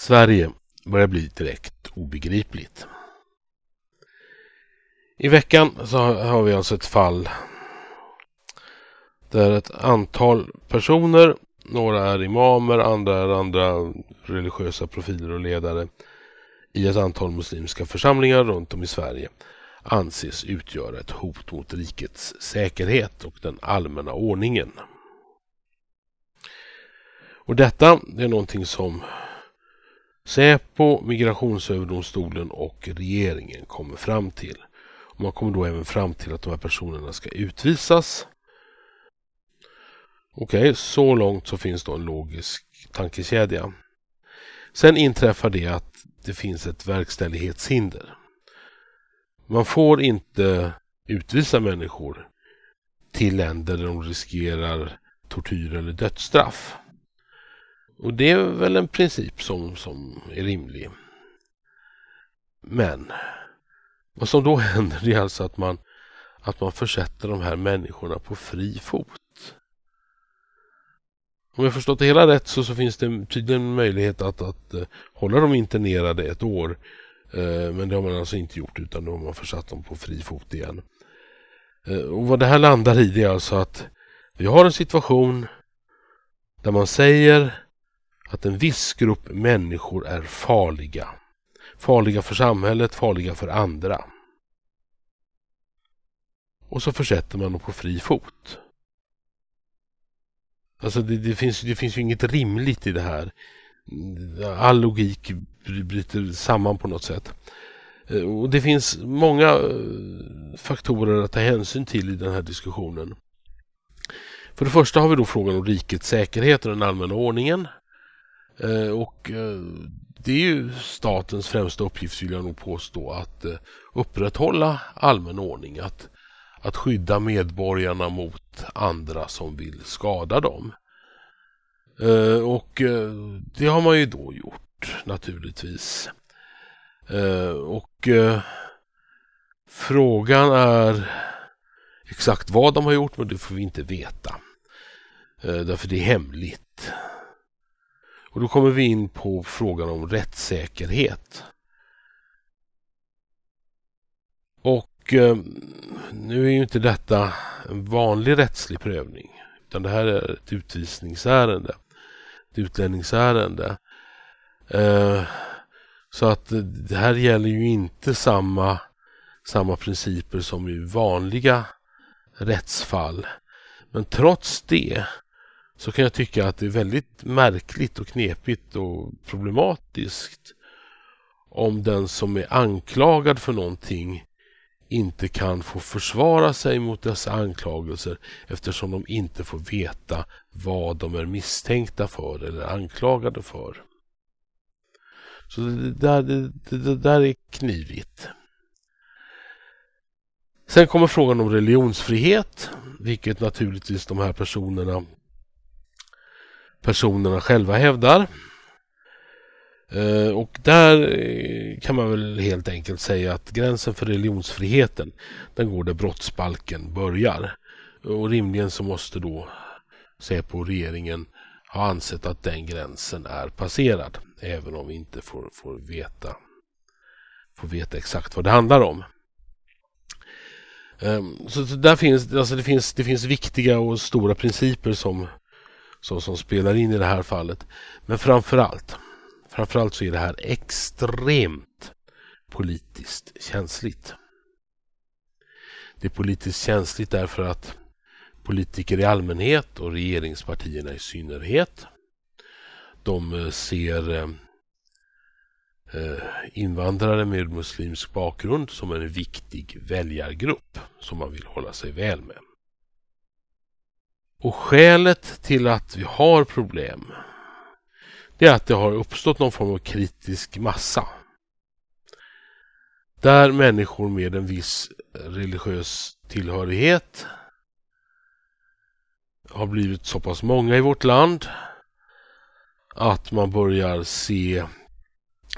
Sverige börjar bli direkt obegripligt. I veckan så har vi alltså ett fall där ett antal personer, några är imamer, andra är andra religiösa profiler och ledare i ett antal muslimska församlingar runt om i Sverige anses utgöra ett hot mot rikets säkerhet och den allmänna ordningen. Och detta är någonting som Säpo, Migrationsöverdomstolen och regeringen kommer fram till. Man kommer då även fram till att de här personerna ska utvisas. Okej, okay, så långt så finns då en logisk tankekedja. Sen inträffar det att det finns ett verkställighetshinder. Man får inte utvisa människor till länder där de riskerar tortyr eller dödsstraff. Och det är väl en princip som, som är rimlig. Men vad som då händer är alltså att man, att man försätter de här människorna på fri fot. Om jag förstått det hela rätt så, så finns det tydligen möjlighet att, att eh, hålla dem internerade ett år. Eh, men det har man alltså inte gjort utan då har man försatt dem på fri fot igen. Eh, och Vad det här landar i det är alltså att vi har en situation där man säger att en viss grupp människor är farliga. Farliga för samhället, farliga för andra. Och så försätter man dem på fri fot. Alltså det, det, finns, det finns ju inget rimligt i det här. All logik bryter samman på något sätt. Eh, och Det finns många eh, faktorer att ta hänsyn till i den här diskussionen. För det första har vi då frågan om rikets säkerhet och den allmänna ordningen. Eh, och eh, det är ju statens främsta uppgift vill jag nog påstå att eh, upprätthålla allmän ordning, att, att skydda medborgarna mot andra som vill skada dem. Och det har man ju då gjort naturligtvis. Och frågan är exakt vad de har gjort men det får vi inte veta. Därför det är hemligt. Och då kommer vi in på frågan om rättssäkerhet. Och eh, nu är ju inte detta en vanlig rättslig prövning utan det här är ett utvisningsärende, ett utlänningsärende. Eh, så att det här gäller ju inte samma, samma principer som i vanliga rättsfall. Men trots det så kan jag tycka att det är väldigt märkligt och knepigt och problematiskt om den som är anklagad för någonting inte kan få försvara sig mot dessa anklagelser eftersom de inte får veta vad de är misstänkta för eller anklagade för. Så det där, det, det där är knivigt. Sen kommer frågan om religionsfrihet, vilket naturligtvis de här personerna personerna själva hävdar. Eh, och där eh, kan man väl helt enkelt säga att gränsen för religionsfriheten den går där brottsbalken börjar. Och rimligen så måste då på regeringen ha ansett att den gränsen är passerad. Även om vi inte får, får, veta, får veta exakt vad det handlar om. Ehm, så där finns, alltså det, finns, det finns viktiga och stora principer som som, som spelar in i det här fallet. Men framförallt, framförallt så är det här extremt politiskt känsligt. Det är politiskt känsligt därför att politiker i allmänhet och regeringspartierna i synnerhet de eh, ser eh, eh, invandrare med muslimsk bakgrund som en viktig väljargrupp som man vill hålla sig väl med. Och skälet till att vi har problem det är att det har uppstått någon form av kritisk massa. Där människor med en viss religiös tillhörighet har blivit så pass många i vårt land att man börjar se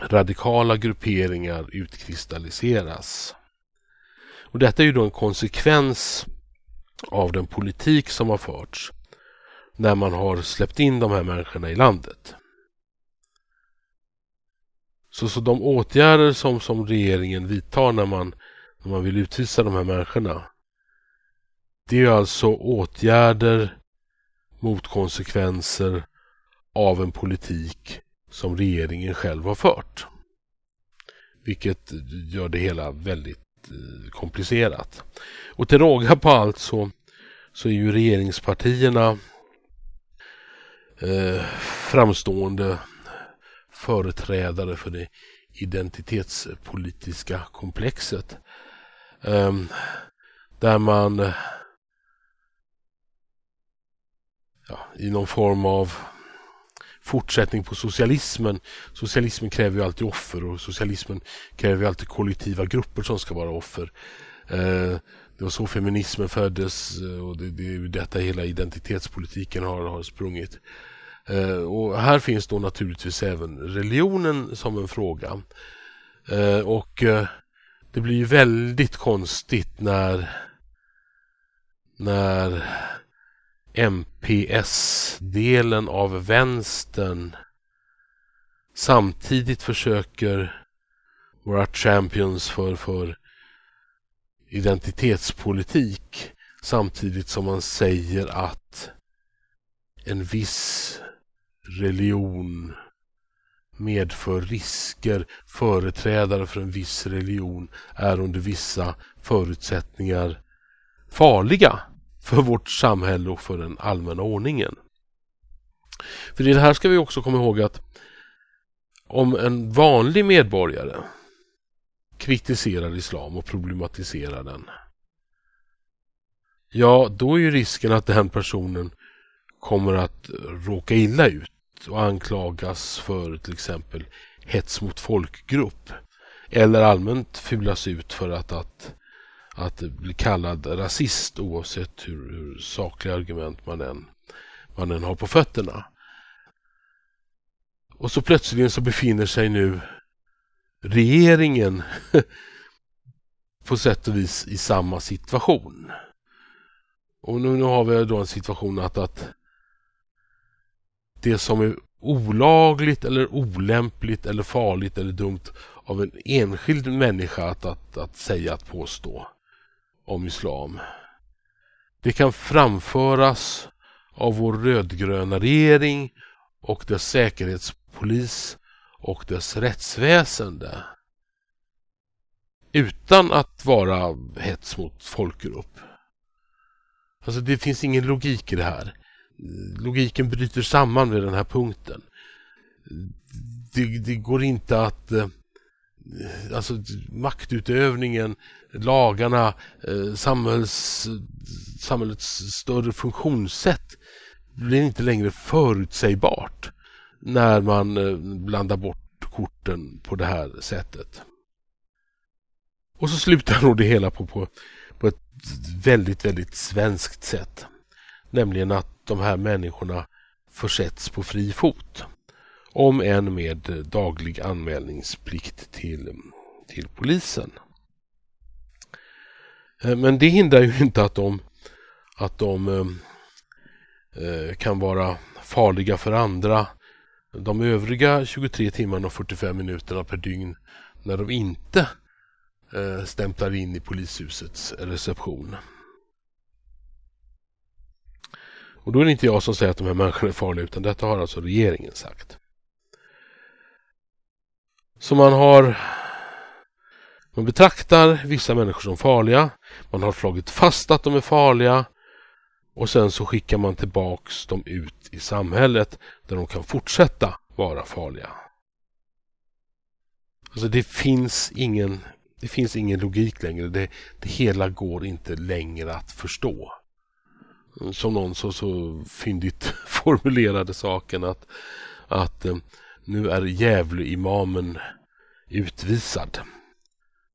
radikala grupperingar utkristalliseras. Och Detta är ju då en konsekvens av den politik som har förts när man har släppt in de här människorna i landet. Så, så de åtgärder som, som regeringen vidtar när man, när man vill utvisa de här människorna det är alltså åtgärder mot konsekvenser av en politik som regeringen själv har fört. Vilket gör det hela väldigt Eh, komplicerat. Och till råga på allt så, så är ju regeringspartierna eh, framstående företrädare för det identitetspolitiska komplexet. Eh, där man ja, i någon form av fortsättning på socialismen. Socialismen kräver ju alltid offer och socialismen kräver ju alltid kollektiva grupper som ska vara offer. Eh, det var så feminismen föddes eh, och det, är ju detta hela identitetspolitiken har, sprungit. Eh, och här finns då naturligtvis även religionen som en fråga. och det blir ju väldigt konstigt när när MPS-delen av vänstern. Samtidigt försöker våra champions för, för identitetspolitik samtidigt som man säger att en viss religion medför risker. Företrädare för en viss religion är under vissa förutsättningar farliga för vårt samhälle och för den allmänna ordningen. För det här ska vi också komma ihåg att om en vanlig medborgare kritiserar islam och problematiserar den ja, då är ju risken att den personen kommer att råka illa ut och anklagas för till exempel hets mot folkgrupp eller allmänt fulas ut för att, att att bli kallad rasist oavsett hur, hur sakliga argument man än, man än har på fötterna. Och så plötsligt så befinner sig nu regeringen på sätt och vis i samma situation. Och nu, nu har vi då en situation att, att det som är olagligt eller olämpligt eller farligt eller dumt av en enskild människa att, att, att säga, att påstå om islam. Det kan framföras av vår rödgröna regering och dess säkerhetspolis och dess rättsväsende utan att vara hets mot folkgrupp. Alltså det finns ingen logik i det här. Logiken bryter samman vid den här punkten. Det, det går inte att eh, Eh, alltså maktutövningen, lagarna, eh, samhälls, samhällets större funktionssätt blir inte längre förutsägbart när man eh, blandar bort korten på det här sättet. Och så slutar nog det hela på, på, på ett väldigt, väldigt svenskt sätt. Nämligen att de här människorna försätts på fri fot. Om än med daglig anmälningsplikt till, till polisen. Eh, men det hindrar ju inte att de, att de eh, eh, kan vara farliga för andra de övriga 23 timmarna och 45 minuterna per dygn när de inte stämplar in i polishusets reception. Och då är det inte jag som säger att de här människorna är farliga utan detta har alltså regeringen sagt. Så man har man betraktar vissa människor som farliga. Man har slagit fast att de är farliga och sen så skickar man tillbaks dem ut i samhället där de kan fortsätta vara farliga. Alltså det finns ingen, det finns ingen logik längre. Det, det hela går inte längre att förstå. Som någon så, så fyndigt formulerade saken att, att eh, nu är Gävle-imamen utvisad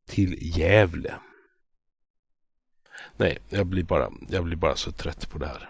till Gävle. Nej, jag blir bara, jag blir bara så trött på det här.